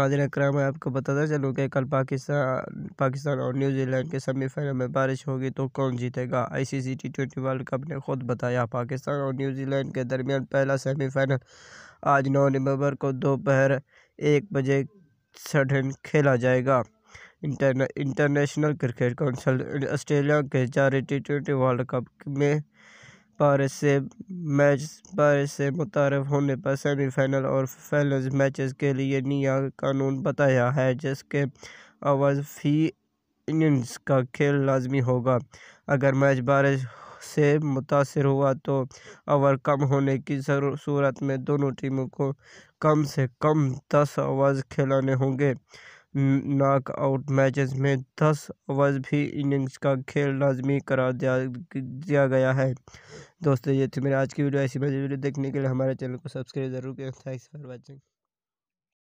नाजिन अकराम मैं आपको बताता चलूँ कि कल पाकिस्तान पाकिस्तान और न्यूजीलैंड के सेमीफाइनल में बारिश होगी तो कौन जीतेगा ICC T twenty World Cup ने खुद बताया पाकिस्तान और न्यूजीलैंड के दरमियान पहला सेमीफाइनल आज नौ नवंबर को दोपहर एक बजे सठन खेला जाएगा inter, International Cricket Council Australia के जारी टी ट्वेंटी वर्ल्ड कप में पर से मैच पर से मुतारफ़ होने पर सेमीफाइनल और फाइनल मैचेस के लिए नया कानून बताया है जिसके आवाज़ फी इनिंग्स का खेल लाजमी होगा अगर मैच बारिश से मुतासर हुआ तो ओवर कम होने की सूरत में दोनों टीमों को कम से कम दस ओवर खिलाने होंगे नॉकआउट मैचेस में दस ओवर्स भी इनिंग्स का खेल लाजमी करार दिया दिया गया है दोस्तों ये थी मेरे आज की वीडियो ऐसी वीडियो देखने के लिए हमारे चैनल को सब्सक्राइब जरूर करें थैंक्स फॉर वॉचिंग